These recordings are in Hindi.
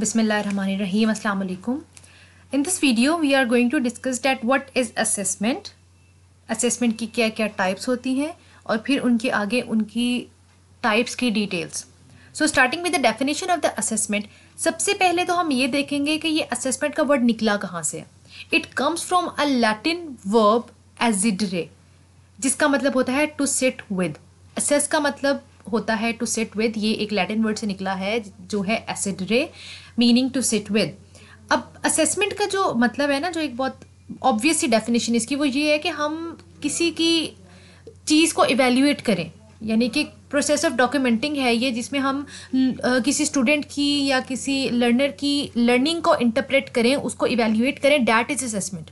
Bismillahirrahmanirrahim. Assalamu alaikum. In this video we are going to discuss that what is assessment. Assessment की क्या क्या types होती हैं और फिर उनके आगे उनकी types की details. So starting with the definition of the assessment. सबसे पहले तो हम ये देखेंगे कि ये assessment का word निकला कहाँ से It comes from a Latin verb asidere जिसका मतलब होता है to sit with. Assess का मतलब होता है टू सेट विद ये एक लैटिन वर्ड से निकला है जो है एसिडरे मीनिंग टू सिट विद अब असेसमेंट का जो मतलब है ना जो एक बहुत ऑब्वियस सी डेफिनेशन इसकी वो ये है कि हम किसी की चीज़ को इवेल्यूएट करें यानी कि प्रोसेस ऑफ डॉक्यूमेंटिंग है ये जिसमें हम किसी स्टूडेंट की या किसी लर्नर की लर्निंग को इंटरप्रेट करें उसको इवेल्यूएट करें डैट इज़ असेसमेंट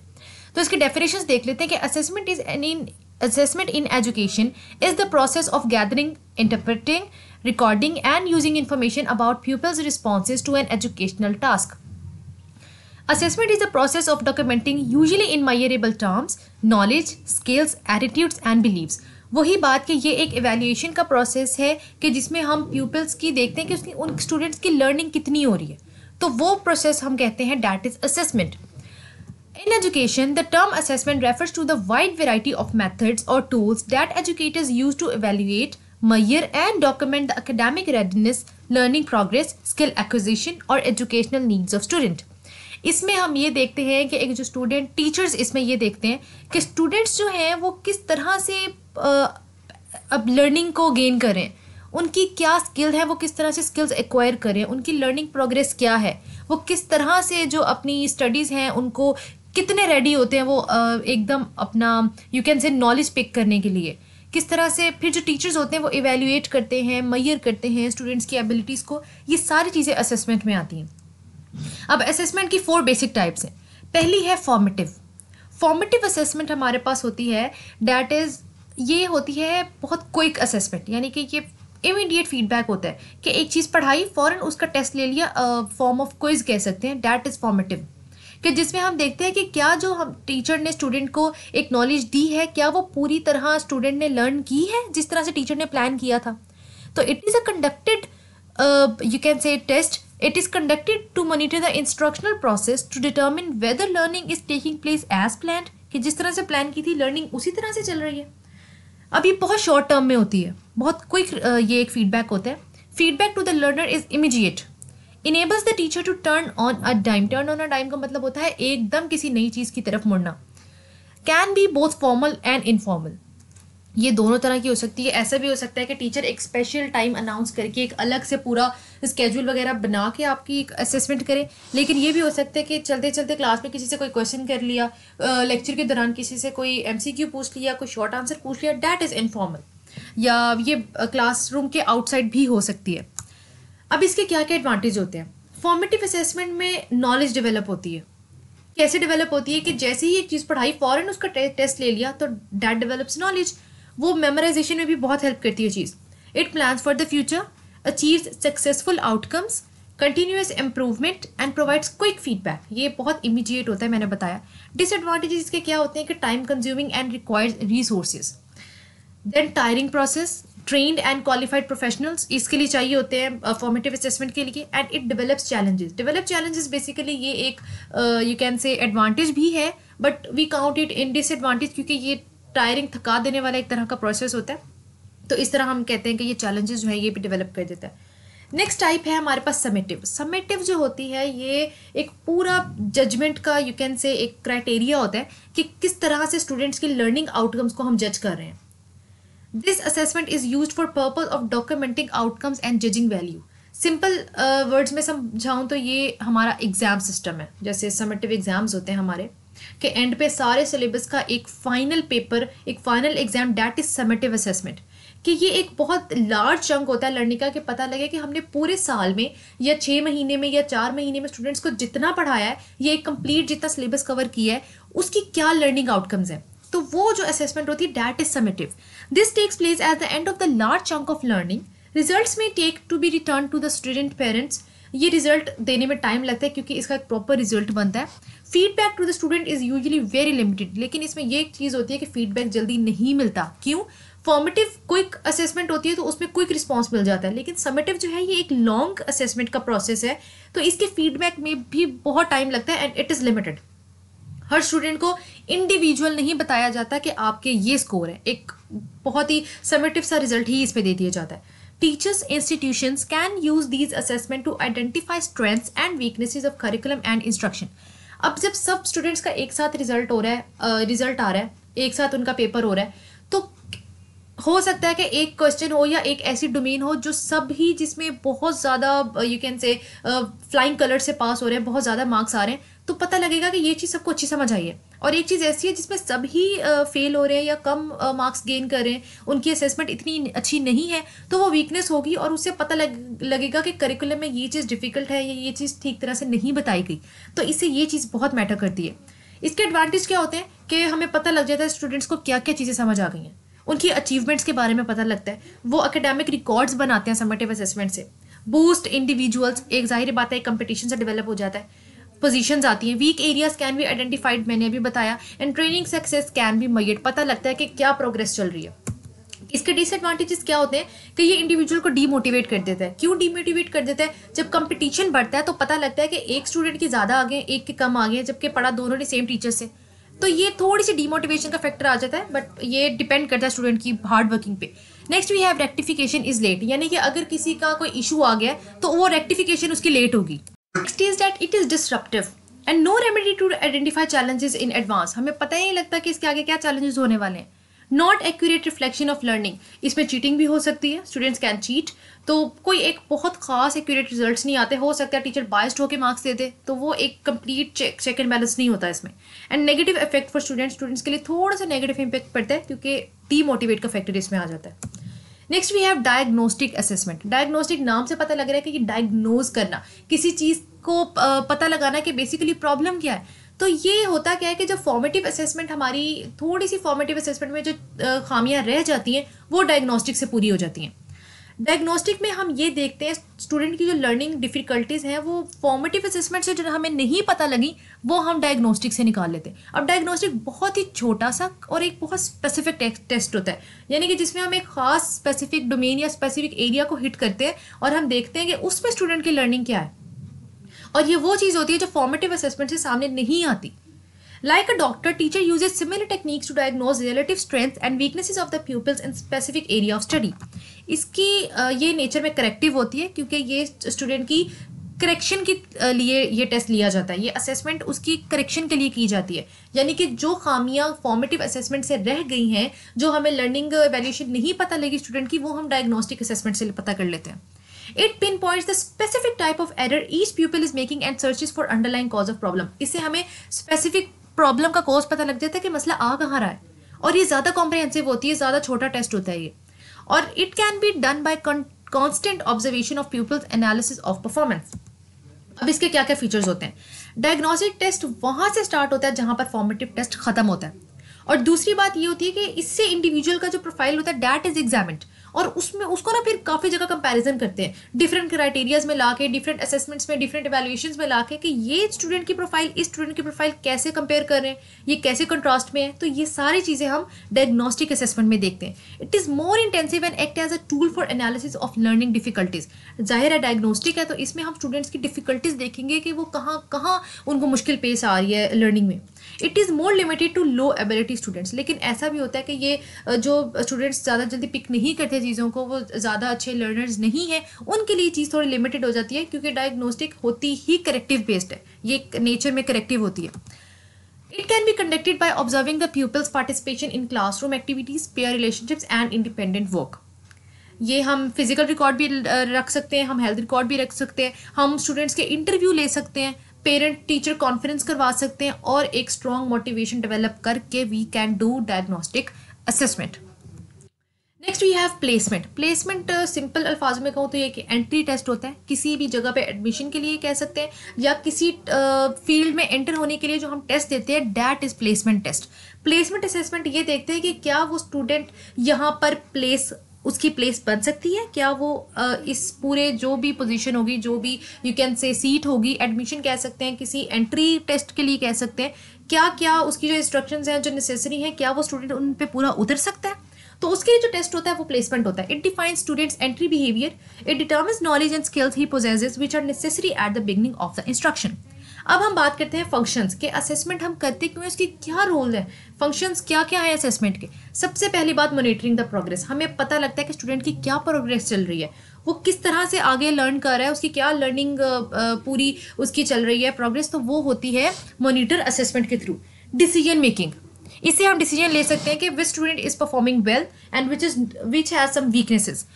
तो इसके डेफिनेशन देख लेते हैं कि assessment is an in assessment in education is the process of gathering interpreting recording and using information about pupils' responses to an educational task. Assessment is the process of documenting, usually in measurable terms, knowledge, skills, attitudes and beliefs. वही बात कि ये एक evaluation का process है कि जिसमें हम pupils की देखते हैं कि उसकी उन students की learning कितनी हो रही है तो वो process हम कहते हैं that is assessment. In education, the term assessment refers to the wide variety of methods or tools that educators use to evaluate, measure and document the academic readiness, learning progress, skill acquisition और educational needs of student. इसमें हम ये देखते हैं कि एक जो स्टूडेंट टीचर्स इसमें ये देखते हैं कि स्टूडेंट्स जो हैं वो किस तरह से अब लर्निंग को गेन करें उनकी क्या स्किल है वो किस तरह से स्किल्स एक्वायर करें उनकी लर्निंग प्रोग्रेस क्या है वो किस तरह से जो अपनी स्टडीज़ हैं उनको कितने रेडी होते हैं वो एकदम अपना you can say knowledge pick करने के लिए किस तरह से फिर जो टीचर्स होते हैं वो इवेल्यूएट करते हैं मैयर करते हैं स्टूडेंट्स की एबिलिटीज़ को ये सारी चीज़ें असेसमेंट में आती हैं अब असेसमेंट की फोर बेसिक टाइप्स हैं पहली है फॉर्मेटिव फॉर्मेटिव असेसमेंट हमारे पास होती है डैट इज़ ये होती है बहुत क्विक असेसमेंट यानी कि ये इमीडिएट फीडबैक होता है कि एक चीज़ पढ़ाई फ़ौरन उसका टेस्ट ले लिया फॉर्म ऑफ क्विज कह सकते हैं डैट इज़ फॉर्मेटिव कि जिसमें हम देखते हैं कि क्या जो हम टीचर ने स्टूडेंट को एक नॉलेज दी है क्या वो पूरी तरह स्टूडेंट ने लर्न की है जिस तरह से टीचर ने प्लान किया था तो it is a conducted you can say test it is conducted to monitor the instructional process to determine whether learning is taking place as plan कि जिस तरह से प्लान की थी लर्निंग उसी तरह से चल रही है अब ये बहुत शॉर्ट टर्म में होती है बहुत क्विक uh, ये एक फीडबैक होता है feedback to the learner is immediate enables the teacher to turn on a dime turn on a dime का मतलब होता है एकदम किसी नई चीज़ की तरफ मुड़ना can be both formal and informal ये दोनों तरह की हो सकती है ऐसा भी हो सकता है कि टीचर एक स्पेशल टाइम अनाउंस करके एक अलग से पूरा स्केड्यूल वगैरह बना के आपकी एक असेसमेंट करें लेकिन ये भी हो सकता है कि चलते चलते क्लास में किसी से कोई क्वेश्चन कर लिया लेक्चर के दौरान किसी से कोई क्यू पूछ लिया कोई शॉर्ट आंसर पूछ लिया डैट इज़ इनफॉर्मल या ये क्लासरूम के आउटसाइड भी हो सकती है अब इसके क्या क्या एडवांटेज होते हैं फॉर्मेटिव असेसमेंट में नॉलेज डेवलप होती है कैसे डेवलप होती है कि जैसे ही एक चीज़ पढ़ाई फ़ौरन उसका टे, टेस्ट ले लिया तो डैट डेवलप्स नॉलेज वो मेमोराइजेशन में भी बहुत हेल्प करती है चीज़ it plans for the future achieve successful outcomes continuous improvement and provides quick feedback ये बहुत इमीडिएट होता है मैंने बताया डिसएडवांटेजेस इसके क्या होते हैं कि time consuming and requires resources then tiring process trained and qualified professionals इसके लिए चाहिए होते हैं फॉर्मेटिव uh, असेसमेंट के लिए and it develops challenges develop challenges basically ये एक यू कैन से एडवांटेज भी है but we count it in disadvantage क्योंकि ये टायरिंग थका देने वाला एक तरह का प्रोसेस होता है तो इस तरह हम कहते हैं कि ये चैलेंजेस जो है ये भी डेवलप कर देता है नेक्स्ट टाइप है हमारे पास समेटिव समेटिव जो होती है ये एक पूरा जजमेंट का यू कैन से एक क्राइटेरिया होता है कि किस तरह से स्टूडेंट्स की लर्निंग आउटकम्स को हम जज कर रहे हैं this assessment is use for purpose of documenting outcomes and judging value simple words में समझाऊँ तो ये हमारा एग्ज़ाम सिस्टम है जैसे समेटिव एग्ज़ाम्स होते हैं हमारे के एंड पे सारे सिलेबस का एक फाइनल पेपर एक final exam that is summative assessment कि ये एक बहुत लार्ज चंक होता है लर्निंग का कि पता लगे कि हमने पूरे साल में या छः महीने में या चार महीने में स्टूडेंट्स को जितना पढ़ाया है ये एक कंप्लीट जितना सिलेबस कवर किया है उसकी क्या लर्निंग आउटकम्स हैं तो वो जो असेसमेंट होती है that is summative this takes place at the end of the large chunk of learning result में take to be return to the student parents ये रिजल्ट देने में टाइम लगता है क्योंकि इसका एक प्रॉपर रिजल्ट बनता है feedback to the student is usually very limited लेकिन इसमें ये एक चीज़ होती है कि फीडबैक जल्दी नहीं मिलता क्यों फॉर्मेटिव क्विक असेसमेंट होती है तो उसमें क्विक रिस्पॉन्स मिल जाता है लेकिन समेटिव जो है ये एक लॉन्ग असेसमेंट का प्रोसेस है तो इसके फीडबैक में भी बहुत टाइम लगता है एंड इट इज़ लिमिटेड हर स्टूडेंट को इंडिविजुअल नहीं बताया जाता कि आपके ये स्कोर है एक बहुत ही समेटिव सा रिजल्ट ही इस पर दे दिया जाता है teachers institution can use these assessment to identify strengths and weaknesses of curriculum and instruction अब जब सब स्टूडेंट्स का एक साथ रिजल्ट हो रहा है रिजल्ट आ रहा है एक साथ उनका पेपर हो रहा है हो सकता है कि एक क्वेश्चन हो या एक ऐसी डोमेन हो जो सब ही जिसमें बहुत ज़्यादा you uh, can uh, say flying colour से पास हो रहे हैं बहुत ज़्यादा मार्क्स आ रहे हैं तो पता लगेगा कि ये चीज़ सबको अच्छी समझ आई है और एक चीज़ ऐसी है जिसमें सभी फेल uh, हो रहे हैं या कम मार्क्स गेन कर रहे हैं उनकी असेसमेंट इतनी अच्छी नहीं है तो वो वीकनेस होगी और उससे पता लग, लगेगा कि करिकुलम में ये चीज़ डिफ़िकल्ट है या ये चीज़ ठीक तरह से नहीं बताई गई तो इससे ये चीज़ बहुत मैटर करती है इसके एडवांटेज क्या होते हैं कि हमें पता लग जाता है स्टूडेंट्स को क्या क्या चीज़ें समझ आ गई हैं उनकी अचीवमेंट्स के बारे में पता लगता है वो अकेडमिक रिकॉर्ड्स बनाते हैं समेटिव असेसमेंट से बूस्ट इंडिविजुअल्स एक जाहिर बात है कंपटीशन से डेवलप हो जाता है पोजीशंस आती हैं weak areas can be identified मैंने अभी बताया and training success can be made पता लगता है कि क्या प्रोग्रेस चल रही है इसके डिसएडवांटेजेस क्या होते हैं कि ये इंडिविजुअल को डीमोटिवेट कर देता है क्यों डीमोटिवेट कर देता है जब कंपटीशन बढ़ता है तो पता लगता है कि एक स्टूडेंट की ज़्यादा आगे एक के कम आगे हैं जबकि पढ़ा दोनों ने सेम टीचर से तो ये थोड़ी सी डिमोटिवेशन का फैक्टर आ जाता है बट ये डिपेंड करता है स्टूडेंट की हार्ड वर्किंग पे next we have rectification is late यानी कि अगर किसी का कोई इशू आ गया तो वो रेक्टिफिकेशन उसकी लेट होगी next is that it is disruptive and no remedy to identify challenges in advance हमें पता ही नहीं लगता कि इसके आगे क्या चैलेंजेस होने वाले हैं not accurate reflection of learning इसमें चीटिंग भी हो सकती है स्टूडेंट्स कैन चीट तो कोई एक बहुत खास एक्यूरेट रिजल्ट्स नहीं आते हो सकता है टीचर बाइस्ड होकर मार्क्स दे दे तो वो एक complete check check and balance नहीं होता इसमें and negative effect for students students के लिए थोड़ा सा नेगेटिव इम्पैक्ट पड़ता है क्योंकि डीमोटिवेट का फैक्टर इसमें आ जाता है next we have diagnostic assessment diagnostic नाम से पता लग रहा है कि डायग्नोज करना किसी चीज़ को पता लगाना कि बेसिकली प्रॉब्लम क्या है तो ये होता क्या है कि जो फॉर्मेटिव असेसमेंट हमारी थोड़ी सी फॉर्मेटिव असेसमेंट में जो खामियाँ रह जाती हैं वो डायग्नोस्टिक से पूरी हो जाती हैं डायग्नोस्टिक में हम ये देखते हैं स्टूडेंट की जो लर्निंग डिफ़िकल्टीज़ हैं वो फॉर्मेटिव असेसमेंट से जो हमें नहीं पता लगी वो हम डायग्नोस्टिक से निकाल लेते हैं अब डायग्नोस्टिक बहुत ही छोटा सा और एक बहुत स्पेसिफिक टेस्ट होता है यानी कि जिसमें हम एक खास स्पेसिफिक डोमेन या स्पेसिफिक एरिया को हिट करते हैं और हम देखते हैं कि उसमें स्टूडेंट की लर्निंग क्या है और ये वो चीज़ होती है जो फॉर्मेटिव असेसमेंट से सामने नहीं आती like a doctor teacher use similar techniques to diagnose relative strength and weaknesses of the peoples in specific area of study इसकी ये नेचर में करेक्टिव होती है क्योंकि ये स्टूडेंट की करेक्शन के लिए ये टेस्ट लिया जाता है ये असेसमेंट उसकी करेक्शन के लिए की जाती है यानी कि जो खामियां फॉर्मेटिव असेसमेंट से रह गई हैं जो हमें लर्निंग वैल्यूशन नहीं पता लगी स्टूडेंट की वो हम डायग्नोस्टिक असेसमेंट से पता कर लेते हैं it pin point the specific type of error each people is making and searches for underline cause of problem इससे हमें स्पेसिफिक प्रॉब्लम का कॉज पता लग जाता है कि मसला आ कहाँ रहा है और ये ज़्यादा कॉम्प्रहेंसिव होती है ज़्यादा छोटा टेस्ट होता है ये और it can be done by constant observation of peoples analysis of performance अब इसके क्या क्या फीचर्स होते हैं डायग्नोस्टिक टेस्ट वहाँ से स्टार्ट होता है जहाँ पर फॉर्मेटिव टेस्ट खत्म होता है और दूसरी बात ये होती है कि इससे इंडिविजुअल का जो प्रोफाइल होता है डैट इज एग्जामिड और उसमें उसको ना फिर काफ़ी जगह कंपैरिजन करते हैं डिफरेंट क्राइटेरियाज में ला के डिफरेंट असेसमेंट्स में डिफरेंट एवेल्यूशन में ला के कि ये स्टूडेंट की प्रोफाइल इस स्टूडेंट की प्रोफाइल कैसे कंपेयर कर रहे हैं ये कैसे कंट्रास्ट में है तो ये सारी चीज़ें हम डायग्नोस्टिक असेसमेंट में देखते हैं it is more intensive and act as a tool for analysis of learning difficulties जाहिर है डायग्नोस्टिक है तो इसमें हम स्टूडेंट्स की डिफिकल्टीज़ देखेंगे कि वो कहाँ कहाँ उनको मुश्किल पेश आ रही है लर्निंग में it is more limited to low ability students लेकिन ऐसा भी होता है कि ये जो स्टूडेंट्स ज़्यादा जल्दी पिक नहीं करते चीज़ों को वो ज़्यादा अच्छे लर्नर्स नहीं हैं उनके लिए चीज़ थोड़ी लिमिटेड हो जाती है क्योंकि डायग्नोस्टिक होती ही करेक्टिव बेस्ड है ये नेचर में करेक्टिव होती है can can be by observing the peoples participation in class room activities pair relationships and independent work ये हम फिजिकल रिकॉर्ड भी रख सकते हैं हम हेल्थ रिकॉर्ड भी रख सकते हैं हम स्टूडेंट्स के इंटरव्यू ले सकते हैं पेरेंट टीचर कॉन्फ्रेंस करवा सकते हैं और एक स्ट्रॉन्ग मोटिवेशन डेवलप करके we can do diagnostic assessment next we have placement placement simple अल्फाज में कहूँ तो ये कि एंट्री टेस्ट होता है किसी भी जगह पे एडमिशन के लिए कह सकते हैं या किसी फील्ड uh, में एंटर होने के लिए जो हम टेस्ट देते हैं that is placement test placement assessment ये देखते हैं कि क्या वो स्टूडेंट यहाँ पर प्लेस उसकी प्लेस बन सकती है क्या वो इस पूरे जो भी पोजीशन होगी जो भी यू कैन से सीट होगी एडमिशन कह सकते हैं किसी एंट्री टेस्ट के लिए कह सकते हैं क्या क्या उसकी जो इंस्ट्रक्शंस हैं जो नेसेसरी हैं क्या वो स्टूडेंट उन पर पूरा उतर सकता है तो उसके लिए जो टेस्ट होता है वो प्लेसमेंट होता है it define students entry behaviour it determines knowledge and skills he possesses which are necessary at the beginning of the instruction अब हम बात करते हैं फंक्शंस के असेसमेंट हम करते क्यों हैं उसके क्या रोल है फंक्शंस क्या क्या है असेसमेंट के सबसे पहली बात मोनिटरिंग द प्रोग्रेस हमें पता लगता है कि स्टूडेंट की क्या प्रोग्रेस चल रही है वो किस तरह से आगे लर्न कर रहा है उसकी क्या लर्निंग पूरी उसकी चल रही है प्रोग्रेस तो वो होती है मोनिटर असेसमेंट के थ्रू डिसीजन मेकिंग इससे हम डिसीजन ले सकते हैं कि which student is performing well and which is which has some weaknesses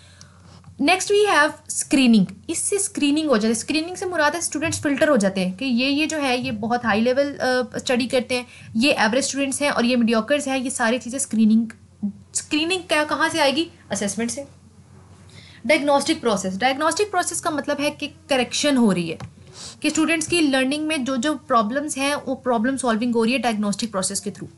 next we have screening इससे स्क्रीनिंग हो जाती है स्क्रीनिंग से मुराद है स्टूडेंट्स फिल्टर हो जाते हैं कि ये ये जो है ये बहुत हाई लेवल स्टडी करते हैं ये एवरेज स्टूडेंट्स हैं और ये मीडियोकर्स हैं ये सारी चीज़ें स्क्रीनिंग स्क्रीनिंग क्या कहाँ से आएगी असेसमेंट से डायग्नोस्टिक प्रोसेस डायग्नोस्टिक प्रोसेस का मतलब है कि करेक्शन हो रही है कि स्टूडेंट्स की लर्निंग में जो जो प्रॉब्लम्स हैं वो प्रॉब्लम सॉल्विंग हो रही है डायग्नोस्टिक प्रोसेस के through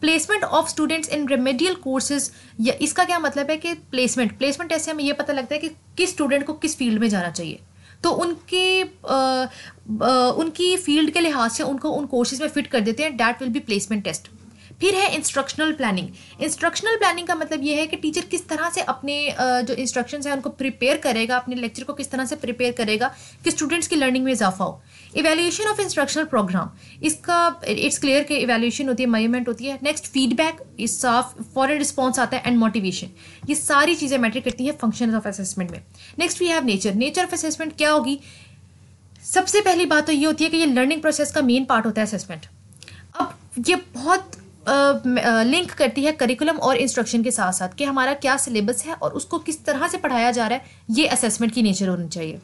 placement of students in remedial courses या इसका क्या मतलब है कि प्लेसमेंट प्लेसमेंट ऐसे हमें यह पता लगता है कि किस स्टूडेंट को किस फील्ड में जाना चाहिए तो उनके आ, आ, उनकी फील्ड के लिहाज से उनको उन कोर्सेज में फिट कर देते हैं that will be placement test फिर है इंस्ट्रक्शनल प्लानिंग इंस्ट्रक्शनल प्लानिंग का मतलब यह है कि टीचर किस तरह से अपने जो इंस्ट्रक्शन है उनको प्रिपेयर करेगा अपने लेक्चर को किस तरह से प्रिपेयर करेगा कि स्टूडेंट्स की लर्निंग में इजाफा हो इवेल्यूशन ऑफ इंस्ट्रक्शनल प्रोग्राम इसका इट्स क्लियर कि इवेल्यूशन होती है मेजरमेंट होती है नेक्स्ट फीडबैक इस फॉरन रिस्पॉन्स आता है एंड मोटिवेशन ये सारी चीज़ें मैटर करती है फंक्शन ऑफ असेसमेंट में next we have nature nature of assessment क्या होगी सबसे पहली बात तो ये होती है कि ये लर्निंग प्रोसेस का मेन पार्ट होता है असेसमेंट अब ये बहुत लिंक करती है करिकुलम और इंस्ट्रक्शन के साथ साथ कि हमारा क्या सिलेबस है और उसको किस तरह से पढ़ाया जा रहा है ये असेसमेंट की नेचर होनी चाहिए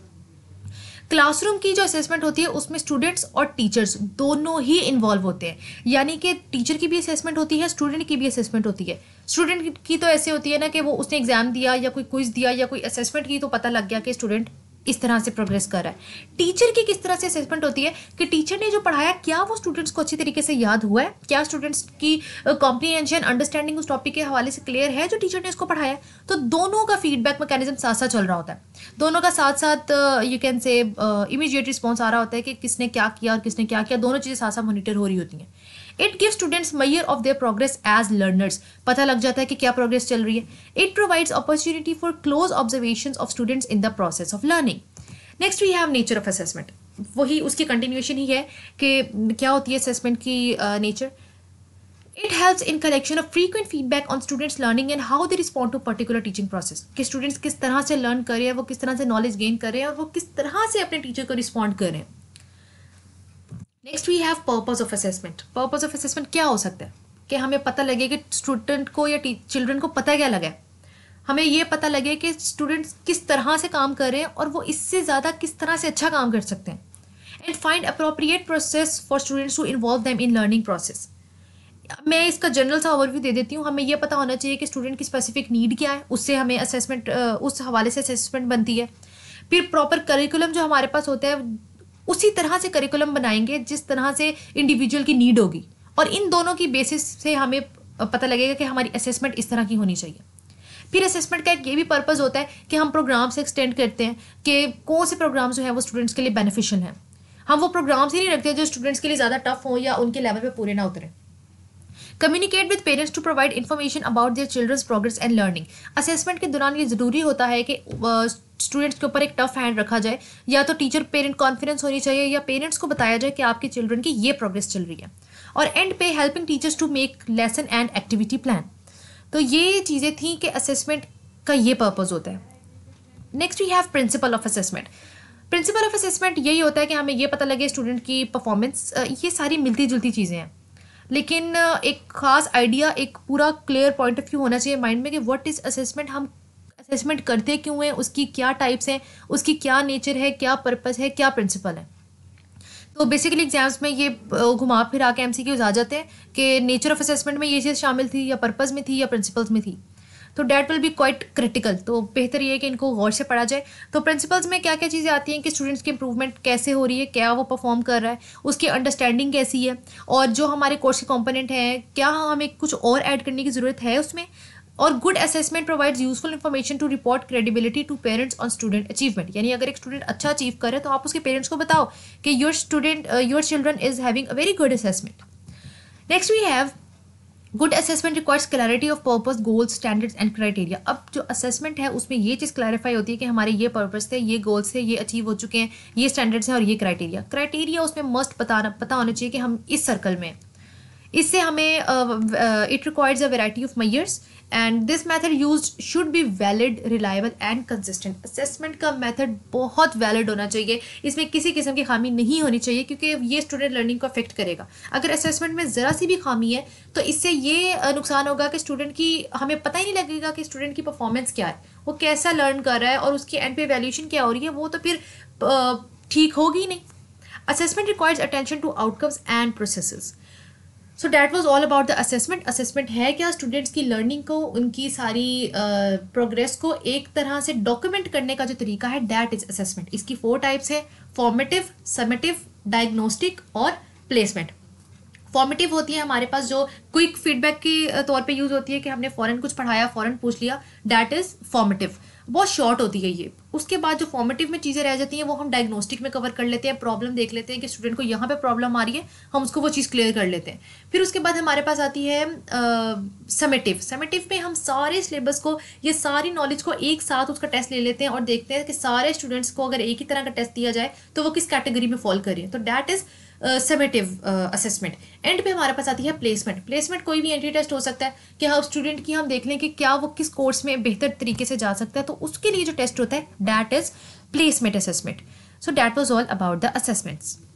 क्लासरूम की जो असेसमेंट होती है उसमें स्टूडेंट्स और टीचर्स दोनों ही इन्वॉल्व होते हैं यानी कि टीचर की भी असेसमेंट होती है स्टूडेंट की भी असेसमेंट होती है स्टूडेंट की तो ऐसे होती है ना कि वो उसने एग्ज़ाम दिया या कोई क्विज दिया या कोई असेसमेंट की तो पता लग गया कि स्टूडेंट इस तरह से प्रोग्रेस कर रहा है टीचर की किस तरह से असेसमेंट होती है कि टीचर ने जो पढ़ाया क्या वो स्टूडेंट्स को अच्छी तरीके से याद हुआ है क्या स्टूडेंट्स की कॉम्प्रीहेंशन अंडरस्टैंडिंग उस टॉपिक के हवाले से क्लियर है जो टीचर ने इसको पढ़ाया तो दोनों का फीडबैक मैकेनिज्म साथ साथ चल रहा होता है दोनों का साथ साथ you can say immediate response आ रहा होता है कि किसने क्या किया और किसने क्या किया दोनों चीज़ें साथ साथ मोनिटर हो रही होती हैं it give students measure of their progress as learners पता लग जाता है कि क्या प्रोग्रेस चल रही है it provides opportunity for close observation of students in the process of learning next we have nature of assessment वही उसकी कंटिन्यूएशन ही है कि क्या होती है असेसमेंट की nature it help in collection of frequent feedback on students learning and how they respond to particular teaching process कि स्टूडेंट्स किस तरह से लर्न कर रहे हैं वो किस तरह से नॉलेज गेन कर रहे हैं और वो किस तरह से अपने टीचर को रिस्पॉन्ड कर रहे हैं next we have purpose of assessment purpose of assessment क्या हो सकता है कि हमें पता लगे कि स्टूडेंट को या चिल्ड्रन को पता क्या लगा है हमें ये पता लगे कि स्टूडेंट्स किस तरह से काम कर रहे हैं और वो इससे ज़्यादा किस तरह से अच्छा काम कर सकते हैं and find appropriate process for students to involve them in learning process मैं इसका जनरल सा ओवरव्यू दे देती हूँ हमें यह पता होना चाहिए कि स्टूडेंट की स्पेसिफिक नीड क्या है उससे हमें असेसमेंट उस हवाले से असेसमेंट बनती है फिर प्रॉपर करिकुलम जो हमारे पास होता है उसी तरह से करिकुलम बनाएंगे जिस तरह से इंडिविजुअल की नीड होगी और इन दोनों की बेसिस से हमें पता लगेगा कि हमारी असेसमेंट इस तरह की होनी चाहिए फिर असेसमेंट का एक ये भी पर्पज़ होता है कि हम प्रोग्राम्स एक्सटेंड करते हैं कि कौन से प्रोग्राम्स जो हैं वो स्टूडेंट्स के लिए बेनिफिशियल हैं हम वो प्रोग्राम्स ही नहीं रखते जो स्टूडेंट्स के लिए ज़्यादा टफ हों या उनके लेवल पर पूरे ना उतरें communicate with parents to provide information about their childrens progress and learning assessment के दौरान ये ज़रूरी होता है कि स्टूडेंट्स के ऊपर एक टफ हैंड रखा जाए या तो टीचर पेरेंट कॉन्फिडेंस होनी चाहिए या पेरेंट्स को बताया जाए कि आपके चिल्ड्रन की ये प्रोग्रेस चल रही है और एंड पे helping teachers to make lesson and activity plan तो ये चीज़ें थी कि असेसमेंट का ये पर्पज़ होता है next you have principle of assessment principle of assessment यही होता है कि हमें ये पता लगे स्टूडेंट की परफॉर्मेंस ये सारी मिलती जुलती चीज़ें हैं लेकिन एक ख़ास आइडिया एक पूरा क्लियर पॉइंट ऑफ व्यू होना चाहिए माइंड में कि व्हाट इज़ असेसमेंट हम असेसमेंट करते क्यों हैं उसकी क्या टाइप्स हैं उसकी क्या नेचर है क्या पर्पस है क्या प्रिंसिपल है तो बेसिकली एग्जाम्स में ये घुमा फिर के एम सी आ जाते हैं कि नेचर ऑफ असेसमेंट में ये चीज़ शामिल थी या पर्पज़ में थी या प्रिंसिपल्स में थी तो that will be quite critical तो बेहतर ये है कि इनको गौर से पढ़ा जाए तो प्रिंसिपल्स में क्या क्या चीज़ें आती हैं कि स्टूडेंट्स की इंप्रूवमेंट कैसे हो रही है क्या वो परफॉर्म कर रहा है उसकी अंडरस्टैंडिंग कैसी है और जो हमारे कोर्स के कॉम्पोनेंट हैं क्या हमें कुछ और ऐड करने की ज़रूरत है उसमें और good assessment provides useful information to report credibility to parents on student achievement यानी अगर एक स्टूडेंट अच्छा अचीव करे तो आप उसके पेरेंट्स को बताओ कि your student your children is having a very good assessment next we have good assessment requires clarity of purpose goals standards and criteria अब जो असेसमेंट है उसमें ये चीज़ क्लैरिफाई होती है कि हमारे ये पर्पज थे ये गोल्स थे ये अचीव हो चुके हैं ये स्टैंडर्ड्स हैं और ये क्राइटेरिया क्राइटेरिया उसमें मस्ट पता पता होना चाहिए कि हम इस सर्कल में इससे हमें it requires a variety of measures and this method use should be valid reliable and consistent assessment का मैथड बहुत वैलिड होना चाहिए इसमें किसी किस्म की खामी नहीं होनी चाहिए क्योंकि ये स्टूडेंट लर्निंग को अफेक्ट करेगा अगर असेसमेंट में ज़रा सी भी खामी है तो इससे ये नुकसान होगा कि स्टूडेंट की हमें पता ही नहीं लगेगा कि स्टूडेंट की परफॉर्मेंस क्या है वो कैसा लर्न कर रहा है और उसकी एंड पे वैल्यूशन क्या हो रही है वो तो फिर ठीक होगी नहीं assessment requires attention to outcomes and processes so that was all about the assessment assessment है क्या स्टूडेंट्स की लर्निंग को उनकी सारी प्रोग्रेस uh, को एक तरह से डॉक्यूमेंट करने का जो तरीका है डैट इज असेसमेंट इसकी फोर टाइप्स है फॉर्मेटिव समेटिव डायग्नोस्टिक और प्लेसमेंट फॉर्मेटिव होती है हमारे पास जो क्विक फीडबैक के तौर पे यूज़ होती है कि हमने फ़ॉरन कुछ पढ़ाया फॉरन पूछ लिया डैट इज़ फॉर्मेटिव बहुत शॉर्ट होती है ये उसके बाद जो फॉर्मेटिव में चीज़ें रह जाती हैं वो हम डायग्नोस्टिक में कवर कर लेते हैं प्रॉब्लम देख लेते हैं कि स्टूडेंट को यहाँ पे प्रॉब्लम आ रही है हम उसको वो चीज़ क्लियर कर लेते हैं फिर उसके बाद हमारे पास आती है समेटिव समेटिव में हम सारे सिलेबस को ये सारी नॉलेज को एक साथ उसका टेस्ट ले लेते हैं और देखते हैं कि सारे स्टूडेंट्स को अगर एक ही तरह का टेस्ट दिया जाए तो वो किस कैटेगरी में फॉल करें तो that is summative assessment end पे हमारे पास आती है प्लेसमेंट प्लेसमेंट कोई भी एंट्री टेस्ट हो सकता है कि हाँ स्टूडेंट की हम देख लें कि क्या वो किस कोर्स में बेहतर तरीके से जा सकता है तो उसके लिए जो टेस्ट होता है that is placement assessment so that was all about the assessments